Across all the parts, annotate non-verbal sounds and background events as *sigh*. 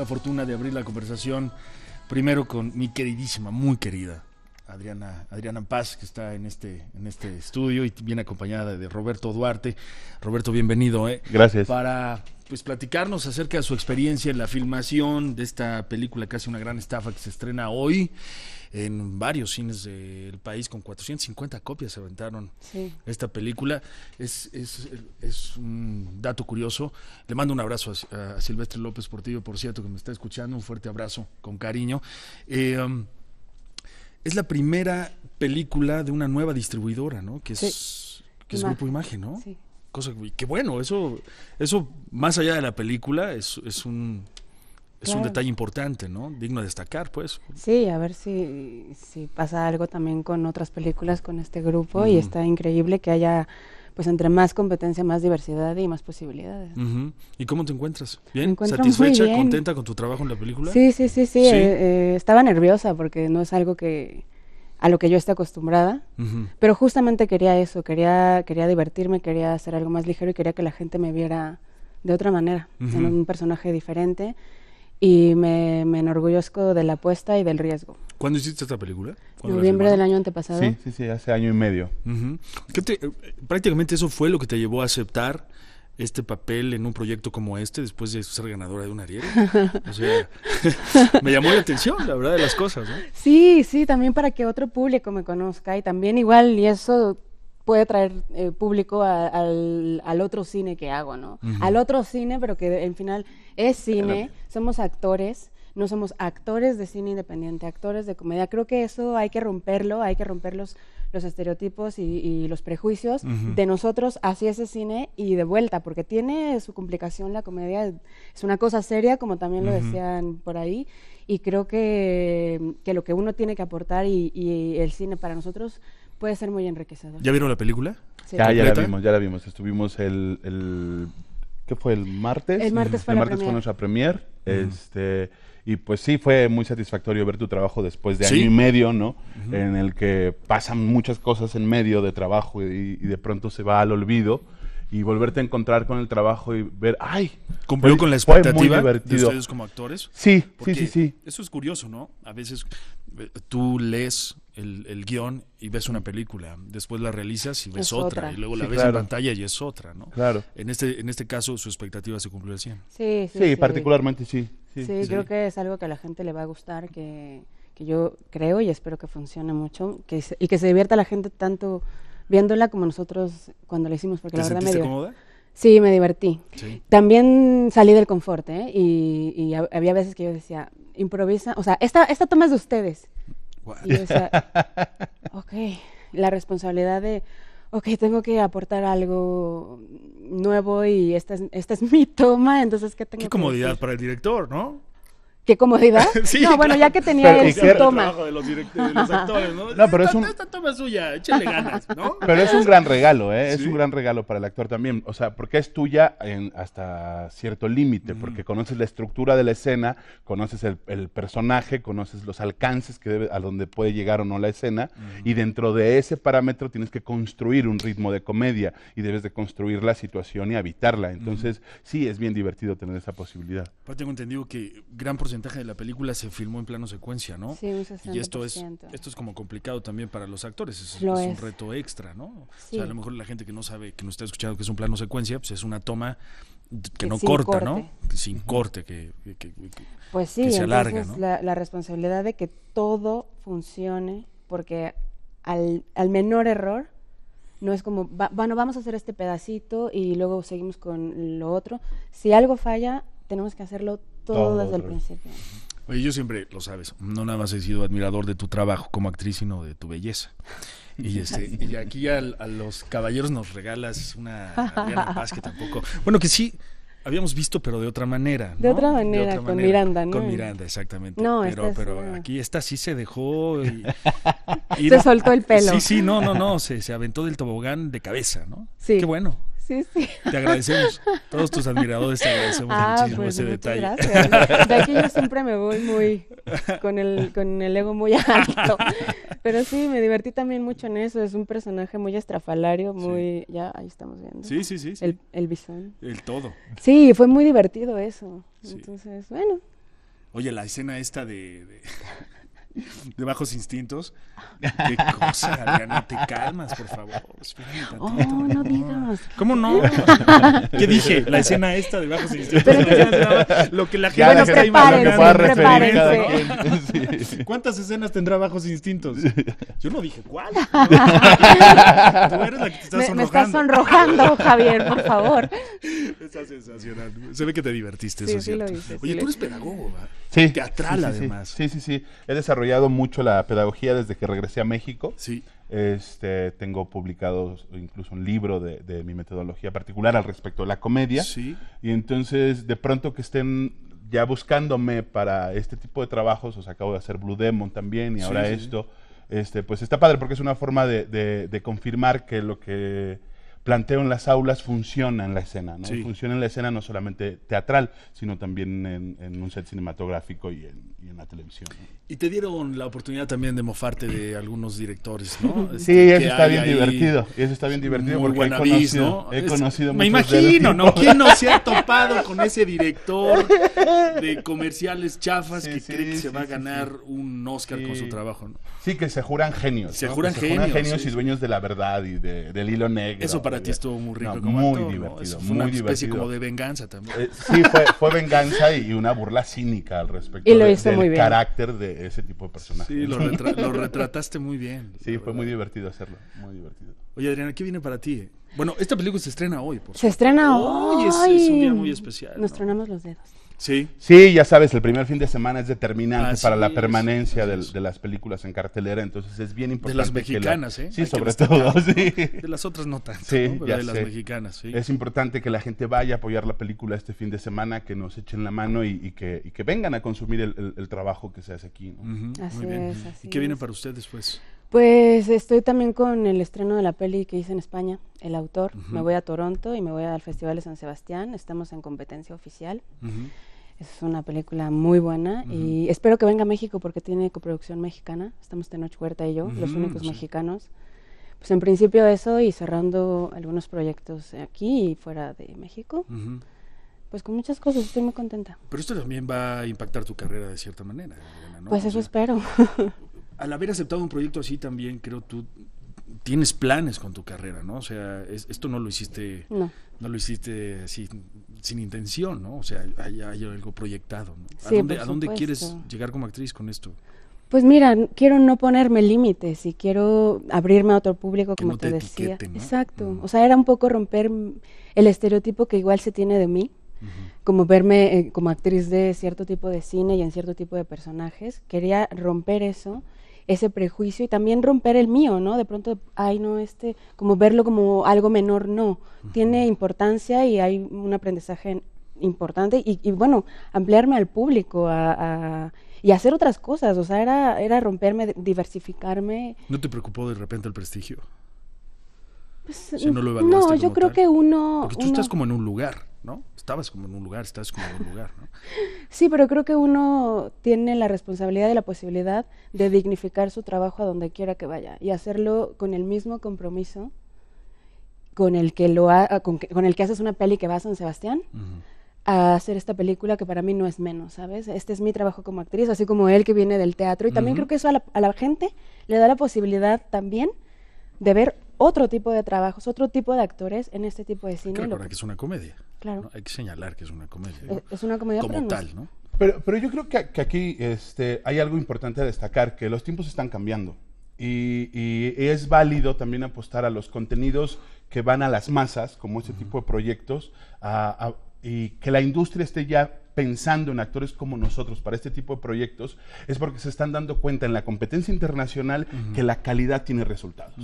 la fortuna de abrir la conversación primero con mi queridísima, muy querida Adriana, Adriana Paz, que está en este, en este estudio y bien acompañada de Roberto Duarte. Roberto, bienvenido. ¿eh? Gracias. Para pues platicarnos acerca de su experiencia en la filmación de esta película que hace una gran estafa que se estrena hoy en varios cines del país, con 450 copias se aventaron esta película. Es, es, es, un dato curioso. Le mando un abrazo a, Silvestre López Portillo, por cierto, que me está escuchando. Un fuerte abrazo, con cariño. Eh, um, es la primera película de una nueva distribuidora, ¿no? Que es, Grupo Imagen, ¿no? Sí. Cosa que, bueno, eso, eso más allá de la película es un es un detalle importante, ¿no? Digno de destacar, pues. Sí, a ver si, si pasa algo también con otras películas, con este grupo, y está increíble que haya, pues, entre más competencia, más diversidad y más posibilidades. ¿Y cómo te encuentras? ¿Bien? ¿Satisfecha, contenta con tu trabajo en la película? Sí, sí, sí, sí. Eh, eh, estaba nerviosa porque no es algo que, a lo que yo esté acostumbrada, pero justamente quería eso, quería, quería divertirme, quería hacer algo más ligero y quería que la gente me viera de otra manera, en un personaje diferente y me, me, enorgullezco de la apuesta y del riesgo. ¿Cuándo hiciste esta película? Noviembre del año antepasado. Sí, sí, sí, hace año y medio. Eh, prácticamente eso fue lo que te llevó a aceptar este papel en un proyecto como este después de ser ganadora de un Ariel. O sea, *laughs* me llamó la atención, la verdad, de las cosas. Sí, sí, también para que otro público me conozca y también igual, y eso puede traer eh, público al, al, otro cine que hago, ¿no? Al otro cine, pero que en final es cine, somos actores, no somos actores de cine independiente, actores de comedia. Creo que eso hay que romperlo, hay que romper los, los estereotipos y, los prejuicios de nosotros hacia ese cine y de vuelta, porque tiene su complicación la comedia, es una cosa seria, como también lo decían por ahí, y creo que, que, lo que uno tiene que aportar y, y el cine para nosotros puede ser muy enriquecedor. ¿Ya vieron la película? Ya, ya la vimos, ya la vimos. Estuvimos el, el ¿qué fue? El martes. El martes fue, el martes nuestra premier. Este y pues sí fue muy satisfactorio ver tu trabajo después de año y medio, ¿no? En el que pasan muchas cosas en medio de trabajo y, de pronto se va al olvido y volverte a encontrar con el trabajo y ver, ay, cumplió con la expectativa de ustedes como actores. Sí, sí, sí, sí. Eso es curioso, ¿no? A veces eh, tú lees el, guión y ves una película, después la realizas y ves otra, y luego la ves en pantalla y es otra, ¿no? Claro. En este, en este caso su expectativa se cumplió al Sí, sí, sí particularmente sí. Sí, creo que es algo que a la gente le va a gustar, que, yo creo y espero que funcione mucho que y que se divierta la gente tanto viéndola como nosotros cuando la hicimos, porque la verdad me cómoda? Sí, me divertí. También salí del confort, ¿eh? Y, y, había veces que yo decía, improvisa, o sea, esta, esta toma es de ustedes. *laughs* ok, la responsabilidad de, ok, tengo que aportar algo nuevo y esta es, mi toma, entonces, ¿qué tengo Qué comodidad para el director, ¿no? qué comodidad. *laughs* no, bueno, ya que tenía pero, toma. El de los, de los actores, ¿no? *laughs* no pero es un... Esta toma suya, échale ganas, ¿no? *laughs* Pero es un gran regalo, ¿eh? Es un gran regalo para el actor también. O sea, porque es tuya hasta cierto límite, porque conoces la estructura de la escena, conoces el, personaje, conoces los alcances que a donde puede llegar o no la escena, y dentro de ese parámetro tienes que construir un ritmo de comedia y debes de construir la situación y habitarla. Entonces, sí, es bien divertido tener esa posibilidad. Pero pues tengo entendido que gran porcentaje de la película se filmó en plano secuencia, ¿no? Sí, un 60%. Y esto es, esto es como complicado también para los actores, es, un reto extra, ¿no? O sea, a lo mejor la gente que no sabe, que no está escuchando que es un plano secuencia, pues es una toma que, no corta, ¿no? Sin corte, que, que, que pues sí, se alarga, ¿no? la, responsabilidad de que todo funcione, porque al, al menor error, no es como, bueno, vamos a hacer este pedacito y luego seguimos con lo otro. Si algo falla, tenemos que hacerlo todo, desde el principio. Oye, yo siempre, lo sabes, no nada más he sido admirador de tu trabajo como actriz, sino de tu belleza. Y, *laughs* este, y aquí a, los caballeros nos regalas una *laughs* Paz que tampoco. Bueno, que sí. Habíamos visto, pero de otra manera. De otra manera, con Miranda, ¿no? Con Miranda, exactamente. No, pero, este pero aquí esta sí se dejó. Y, *laughs* se soltó el pelo. Sí, sí, no, no, no. Se, se aventó del tobogán de cabeza, ¿no? Sí. Qué bueno. Te agradecemos. Todos tus admiradores te agradecemos ah, muchísimo pues, ese detalle. De aquí yo siempre me voy muy con el, con el ego muy alto. Pero sí, me divertí también mucho en eso. Es un personaje muy estrafalario, muy. Ya, ahí estamos viendo. Sí, sí, sí. El, el bisón. El todo. Sí, fue muy divertido eso. Entonces, bueno. Oye, la escena esta de... *laughs* de bajos instintos. Qué cosa, Adriana, te calmas, por favor. Oh, no digas. ¿Cómo no? *laughs* ¿Qué dije? La escena esta de bajos instintos. *laughs* lo que la gente está imaginando. ¿Cuántas escenas tendrá bajos instintos? Yo no dije cuál. Me estás sonrojando, Javier, por favor. Está sensacional. Se ve que te divertiste, cierto. Oye, tú eres pedagogo, ¿verdad? Sí. Teatral, además. Sí, sí, sí. He desarrollado mucho la pedagogía desde que regresé a México. Sí. Este, tengo publicado incluso un libro de, mi metodología particular al respecto de la comedia. Sí. Y entonces, de pronto que estén ya buscándome para este tipo de trabajos, os acabo de hacer Blue Demon también y ahora esto, este, pues está padre porque es una forma de confirmar que lo que planteo en las aulas funciona en la escena, ¿no? Funciona en la escena no solamente teatral, sino también en, un set cinematográfico y en, la televisión. Y te dieron la oportunidad también de mofarte de algunos directores, ¿no? sí, este, eso está bien divertido. Eso está bien divertido porque he conocido, Me imagino, ¿no? ¿Quién no se ha topado con ese director de comerciales chafas que cree que se va a ganar un Oscar con su trabajo, ¿no? Sí, que se juran genios. Se, juran, genios, y dueños de la verdad y del hilo negro para ti estuvo muy rico. No, como muy divertido. una especie como de venganza también. Eh, sí, fue, fue venganza y una burla cínica al respecto y lo del muy bien. carácter de ese tipo de personaje Sí, lo, lo retrataste muy bien. *laughs* Sí, fue muy divertido hacerlo. Muy divertido. Oye, Adriana, ¿qué viene para ti? Bueno, esta película se estrena hoy, Se estrena hoy. Es, es, un día muy especial. Nos tronamos los dedos. Sí. Sí, ya sabes, el primer fin de semana es determinante para la permanencia de, las películas en cartelera, entonces es bien importante. De las mexicanas, ¿eh? Sí, sobre todo, *laughs* sí. De las otras no tanto, sí, ya de las mexicanas, sí. Es importante que la gente vaya a apoyar la película este fin de semana, que nos echen la mano y, que, que, vengan a consumir el, trabajo que se hace aquí. ¿no? Así Muy bien. Es, ¿Y qué viene para ustedes, pues? Pues estoy también con el estreno de la peli que hice en España, El Autor. Me voy a Toronto y me voy al Festival de San Sebastián. Estamos en competencia oficial. Es una película muy buena y espero que venga a México porque tiene coproducción mexicana. Estamos Tenoch Huerta y yo, los únicos mexicanos. Pues en principio eso y cerrando algunos proyectos aquí y fuera de México. Pues con muchas cosas, estoy muy contenta. Pero esto también va a impactar tu carrera de cierta manera. ¿no? Pues eso espero. *laughs* al haber aceptado un proyecto así también, creo tú tienes planes con tu carrera, ¿no? O sea, esto no lo hiciste, no. lo hiciste así sin intención, ¿no? O sea, hay, algo proyectado. Sí, ¿A, dónde, quieres llegar como actriz con esto? Pues mira, quiero no ponerme límites y quiero abrirme a otro público, como te, decía. Exacto. Mm. O sea, era un poco romper el estereotipo que igual se tiene de mí, como verme eh, como actriz de cierto tipo de cine y en cierto tipo de personajes. Quería romper eso ese prejuicio y también romper el mío, ¿no? De pronto, ay, no, este, como verlo como algo menor, no. Tiene importancia y hay un aprendizaje importante y, bueno, ampliarme al público, a y hacer otras cosas. O sea, era, era romperme, diversificarme. ¿No te preocupó de repente el prestigio? Pues, no no, mm, no yo creo que uno... tú estás como en un lugar, ¿no? Estabas como en un lugar, estás como en un lugar, ¿no? *laughs* sí, pero creo que uno tiene la responsabilidad y la posibilidad de dignificar su trabajo a donde quiera que vaya y hacerlo con el mismo compromiso con el que, lo ah, con, el que haces una peli que va a San Sebastián. a hacer esta película que para mí no es menos, ¿sabes? Este es mi trabajo como actriz, así como él que viene del teatro. Y también creo que eso a la, gente le da la posibilidad también de ver otro tipo de trabajos, otro tipo de actores en este tipo de cine. Claro, que es una comedia. Claro. Hay que señalar que es una comedia. Eh, es, una comedia como tal, ¿no? Pero, pero yo creo que, aquí este, hay algo importante a destacar, que los tiempos están cambiando. Y, es válido también apostar a los contenidos que van a las masas, como este tipo de proyectos, y que la industria esté ya pensando en actores como nosotros para este tipo de proyectos es porque se están dando cuenta en la competencia internacional que la calidad tiene resultados.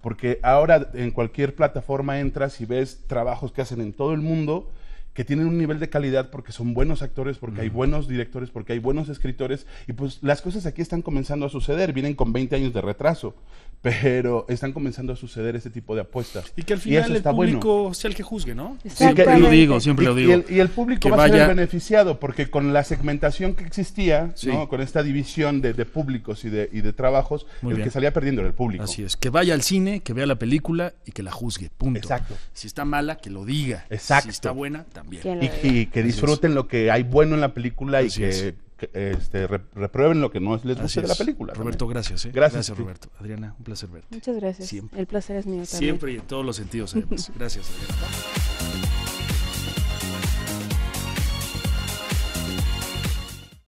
Porque ahora en cualquier plataforma entras y ves trabajos que hacen en todo el mundo que tienen un nivel de calidad porque son buenos actores, porque hay buenos directores, porque hay buenos escritores, y pues las cosas aquí están comenzando a suceder, vienen con 20 años de retraso, *laughs* pero están comenzando a suceder ese tipo de apuestas. Y que al final el público sea el que juzgue, ¿no? Siempre lo digo, siempre y, lo digo. Y el, público va vaya... a ser beneficiado, porque con la segmentación que existía, ¿no? con esta división de, públicos y de, trabajos, el que salía perdiendo era el público. Así es, que vaya al cine, que vea la película y que la juzgue, punto. Exacto. Si está mala, que lo diga. Si está buena, también y, que disfruten lo que hay bueno en la película y que, este, reprueben lo que no les gusta de la película. Roberto, ¿eh? gracias. Gracias, Roberto. Adriana, un placer verte. Muchas gracias. El placer es mío también. Siempre y en todos los sentidos, *laughs* gracias,